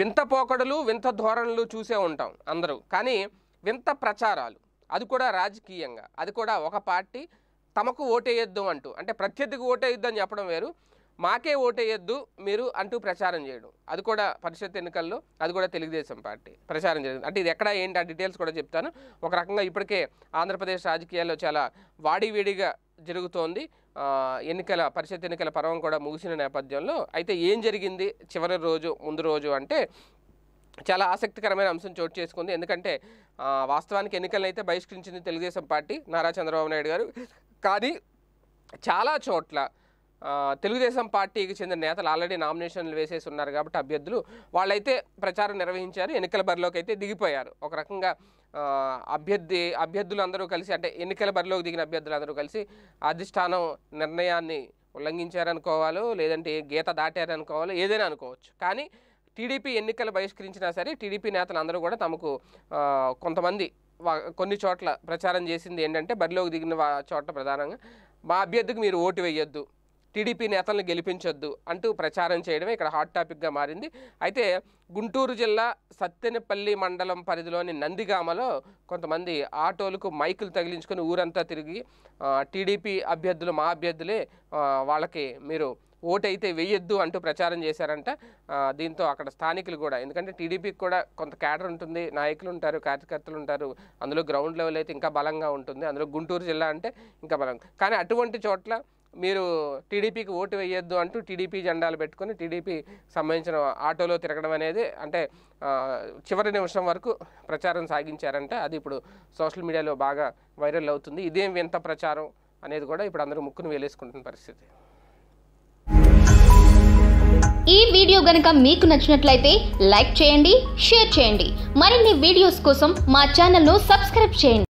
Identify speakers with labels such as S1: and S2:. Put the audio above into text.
S1: వింత పోకడలు వింత ధోరణులు చూసే ఉంటాం అందరూ కానీ వింత ప్రచారాలు అది కూడా రాజకీయంగా అది కూడా ఒక పార్టీ తమకు ఓటేయొద్దు అంటూ అంటే ప్రత్యర్థికి ఓటేయొద్దు అని చెప్పడం వేరు మాకే ఓటేయొద్దు మీరు అంటూ ప్రచారం చేయడం అది కూడా పరిషత్ ఎన్నికల్లో అది కూడా తెలుగుదేశం పార్టీ ప్రచారం చేయడం అంటే ఇది ఎక్కడ ఏంటి ఆ డీటెయిల్స్ కూడా చెప్తాను ఒక రకంగా ఇప్పటికే ఆంధ్రప్రదేశ్ రాజకీయాల్లో చాలా వాడివేడిగా జరుగుతోంది ఎన్నికల పరిషత్ ఎన్నికల పర్వం కూడా ముగిసిన నేపథ్యంలో అయితే ఏం జరిగింది చివరి రోజు ముందు రోజు అంటే చాలా ఆసక్తికరమైన అంశం చోటు చేసుకుంది ఎందుకంటే వాస్తవానికి ఎన్నికలను అయితే బహిష్కరించింది తెలుగుదేశం పార్టీ నారా చంద్రబాబు నాయుడు గారు కానీ చాలా చోట్ల తెలుగుదేశం పార్టీకి చెందిన నేతలు ఆల్రెడీ నామినేషన్లు వేసేసి ఉన్నారు కాబట్టి అభ్యర్థులు వాళ్ళైతే ప్రచారం నిర్వహించారు ఎన్నికల బరిలోకి అయితే దిగిపోయారు ఒక రకంగా అభ్యర్థి అభ్యర్థులు అందరూ కలిసి అంటే ఎన్నికల బరిలోకి దిగిన అభ్యర్థులు అందరూ కలిసి అధిష్టానం నిర్ణయాన్ని ఉల్లంఘించారనుకోవాలో లేదంటే గీత దాటారనుకోవాలో ఏదైనా అనుకోవచ్చు కానీ టీడీపీ ఎన్నికలు బహిష్కరించినా సరే టీడీపీ నేతలు అందరూ కూడా తమకు కొంతమంది కొన్ని చోట్ల ప్రచారం చేసింది ఏంటంటే బరిలోకి దిగిన చోట్ల ప్రధానంగా మా అభ్యర్థికి మీరు ఓటు వేయొద్దు టీడీపీ నేతలను గెలిపించొద్దు అంటూ ప్రచారం చేయడమే ఇక్కడ హాట్ టాపిక్గా మారింది అయితే గుంటూరు జిల్లా సత్తెనపల్లి మండలం పరిధిలోని నందిగామలో కొంతమంది ఆటోలకు మైకులు తగిలించుకొని ఊరంతా తిరిగి టీడీపీ అభ్యర్థులు మా అభ్యర్థులే వాళ్ళకి మీరు ఓటైతే వేయొద్దు అంటూ ప్రచారం చేశారంట దీంతో అక్కడ స్థానికులు కూడా ఎందుకంటే టీడీపీకి కూడా కొంత క్యాడర్ ఉంటుంది నాయకులు ఉంటారు కార్యకర్తలు ఉంటారు అందులో గ్రౌండ్ లెవెల్ అయితే ఇంకా బలంగా ఉంటుంది అందులో గుంటూరు జిల్లా అంటే ఇంకా బలంగా కానీ అటువంటి చోట్ల మీరు టీడీపీకి ఓటు వేయొద్దు అంటూ టీడీపీ జెండాలు పెట్టుకొని టీడీపీ సంబంధించిన ఆటోలో తిరగడం అనేది అంటే చివరి నిమిషం వరకు ప్రచారం సాగించారంటే అది ఇప్పుడు సోషల్ మీడియాలో బాగా వైరల్ అవుతుంది ఇదేం వింత ప్రచారం అనేది కూడా ఇప్పుడు అందరూ ముక్కును వేలేసుకుంటున్న పరిస్థితి ఈ వీడియో గనక మీకు నచ్చినట్లయితే లైక్ చేయండి షేర్ చేయండి మరిన్ని వీడియోస్ కోసం మా ఛానల్ను సబ్స్క్రైబ్ చేయండి